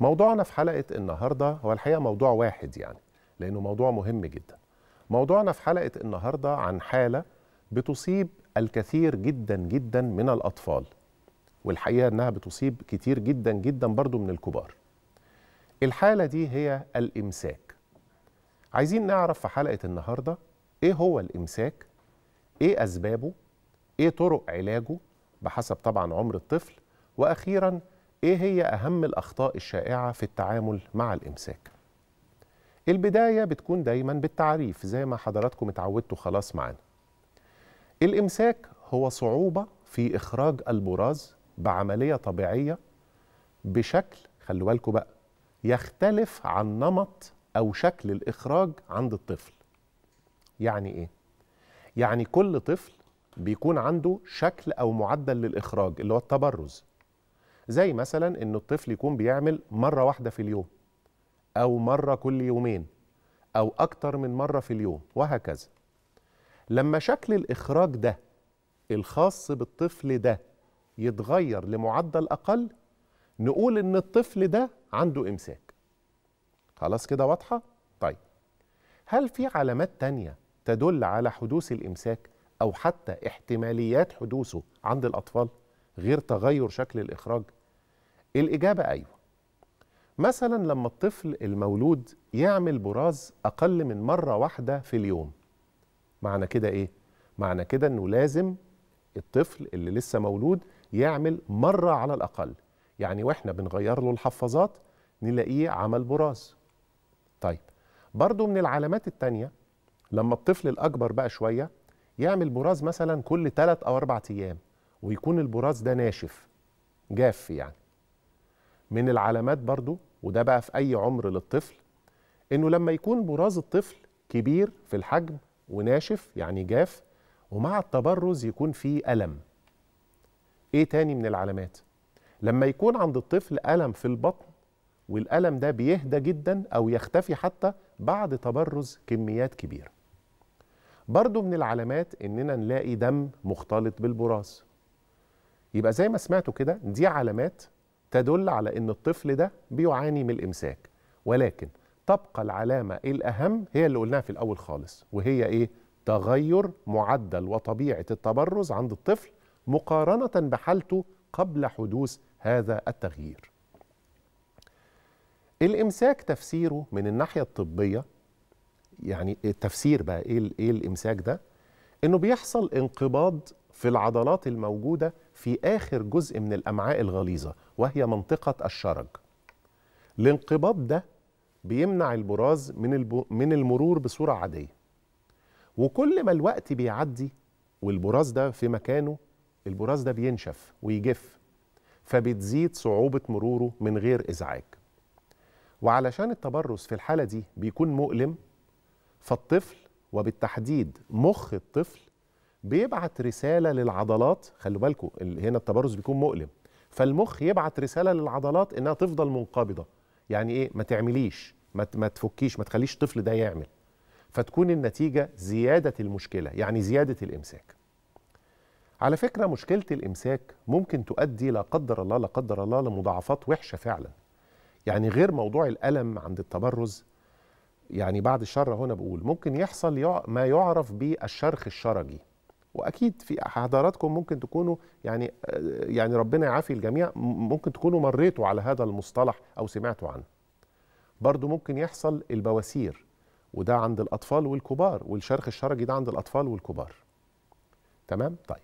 موضوعنا في حلقة النهاردة هو الحقيقة موضوع واحد يعني لأنه موضوع مهم جدا موضوعنا في حلقة النهاردة عن حالة بتصيب الكثير جدا جدا من الأطفال والحقيقة أنها بتصيب كتير جدا جدا برضو من الكبار الحالة دي هي الإمساك عايزين نعرف في حلقة النهاردة إيه هو الإمساك إيه أسبابه إيه طرق علاجه بحسب طبعا عمر الطفل وأخيرا إيه هي أهم الأخطاء الشائعة في التعامل مع الإمساك؟ البداية بتكون دايما بالتعريف زي ما حضراتكم اتعودتوا خلاص معانا الإمساك هو صعوبة في إخراج البراز بعملية طبيعية بشكل خلوا بالكم بقى يختلف عن نمط أو شكل الإخراج عند الطفل يعني إيه؟ يعني كل طفل بيكون عنده شكل أو معدل للإخراج اللي هو التبرز زي مثلا ان الطفل يكون بيعمل مره واحده في اليوم او مره كل يومين او اكتر من مره في اليوم وهكذا لما شكل الاخراج ده الخاص بالطفل ده يتغير لمعدل اقل نقول ان الطفل ده عنده امساك خلاص كده واضحه طيب هل في علامات تانية تدل على حدوث الامساك او حتى احتماليات حدوثه عند الاطفال غير تغير شكل الإخراج؟ الإجابة أيوه مثلا لما الطفل المولود يعمل براز أقل من مرة واحدة في اليوم معنى كده إيه؟ معنى كده أنه لازم الطفل اللي لسه مولود يعمل مرة على الأقل يعني وإحنا بنغير له الحفاظات نلاقيه عمل براز طيب برضو من العلامات التانية لما الطفل الأكبر بقى شوية يعمل براز مثلا كل 3 أو 4 أيام ويكون البراز ده ناشف جاف يعني من العلامات برضو وده بقى في أي عمر للطفل إنه لما يكون براز الطفل كبير في الحجم وناشف يعني جاف ومع التبرز يكون فيه ألم إيه تاني من العلامات؟ لما يكون عند الطفل ألم في البطن والألم ده بيهدى جدا أو يختفي حتى بعد تبرز كميات كبيرة برضو من العلامات إننا نلاقي دم مختلط بالبراز يبقى زي ما سمعتوا كده دي علامات تدل على ان الطفل ده بيعاني من الامساك ولكن تبقى العلامه الاهم هي اللي قلناها في الاول خالص وهي ايه تغير معدل وطبيعه التبرز عند الطفل مقارنه بحالته قبل حدوث هذا التغيير الامساك تفسيره من الناحيه الطبيه يعني التفسير بقى ايه ايه الامساك ده انه بيحصل انقباض في العضلات الموجودة في آخر جزء من الأمعاء الغليظة وهي منطقة الشرج الانقباض ده بيمنع البراز من, البو من المرور بصورة عادية وكل ما الوقت بيعدي والبراز ده في مكانه البراز ده بينشف ويجف فبتزيد صعوبة مروره من غير إزعاج وعلشان التبرز في الحالة دي بيكون مؤلم فالطفل وبالتحديد مخ الطفل بيبعت رساله للعضلات خلوا بالكم هنا التبرز بيكون مؤلم فالمخ يبعت رساله للعضلات انها تفضل منقبضه يعني ايه ما تعمليش ما ما تفكيش ما تخليش الطفل ده يعمل فتكون النتيجه زياده المشكله يعني زياده الامساك على فكره مشكله الامساك ممكن تؤدي لا قدر الله لا قدر الله لمضاعفات وحشه فعلا يعني غير موضوع الالم عند التبرز يعني بعد الشر هنا بقول ممكن يحصل ما يعرف بالشرخ الشرجي واكيد في حضراتكم ممكن تكونوا يعني يعني ربنا يعافي الجميع ممكن تكونوا مريتوا على هذا المصطلح او سمعتوا عنه برضو ممكن يحصل البواسير وده عند الاطفال والكبار والشرخ الشرجي ده عند الاطفال والكبار تمام طيب